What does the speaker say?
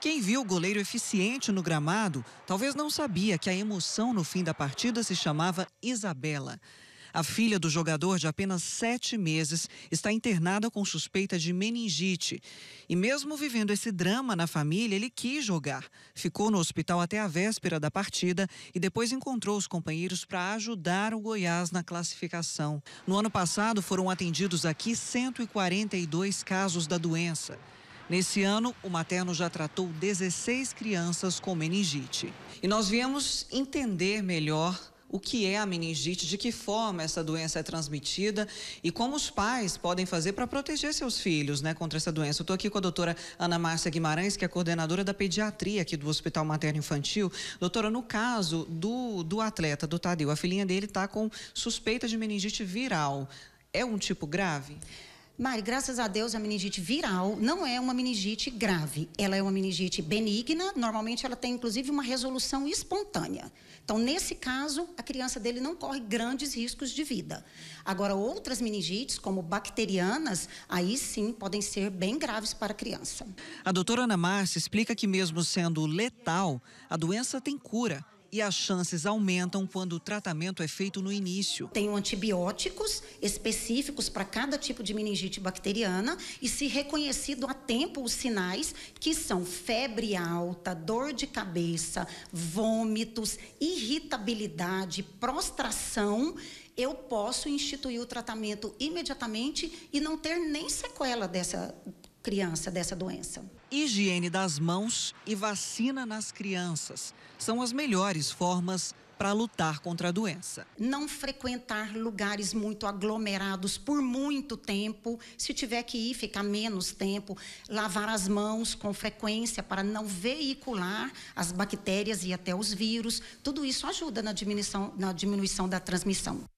Quem viu o goleiro eficiente no gramado talvez não sabia que a emoção no fim da partida se chamava Isabela. A filha do jogador, de apenas sete meses, está internada com suspeita de meningite. E mesmo vivendo esse drama na família, ele quis jogar. Ficou no hospital até a véspera da partida e depois encontrou os companheiros para ajudar o Goiás na classificação. No ano passado, foram atendidos aqui 142 casos da doença. Nesse ano, o materno já tratou 16 crianças com meningite. E nós viemos entender melhor o que é a meningite, de que forma essa doença é transmitida e como os pais podem fazer para proteger seus filhos né, contra essa doença. Eu estou aqui com a doutora Ana Márcia Guimarães, que é coordenadora da pediatria aqui do Hospital Materno Infantil. Doutora, no caso do, do atleta, do Tadeu, a filhinha dele está com suspeita de meningite viral. É um tipo grave? Sim. Mari, graças a Deus a meningite viral não é uma meningite grave, ela é uma meningite benigna, normalmente ela tem inclusive uma resolução espontânea. Então, nesse caso, a criança dele não corre grandes riscos de vida. Agora, outras meningites, como bacterianas, aí sim podem ser bem graves para a criança. A doutora Ana Márcia explica que mesmo sendo letal, a doença tem cura e as chances aumentam quando o tratamento é feito no início. Tem antibióticos específicos para cada tipo de meningite bacteriana e se reconhecido a tempo os sinais que são febre alta, dor de cabeça, vômitos, irritabilidade, prostração, eu posso instituir o tratamento imediatamente e não ter nem sequela dessa criança dessa doença. Higiene das mãos e vacina nas crianças são as melhores formas para lutar contra a doença. Não frequentar lugares muito aglomerados por muito tempo. Se tiver que ir, ficar menos tempo. Lavar as mãos com frequência para não veicular as bactérias e até os vírus. Tudo isso ajuda na diminuição, na diminuição da transmissão.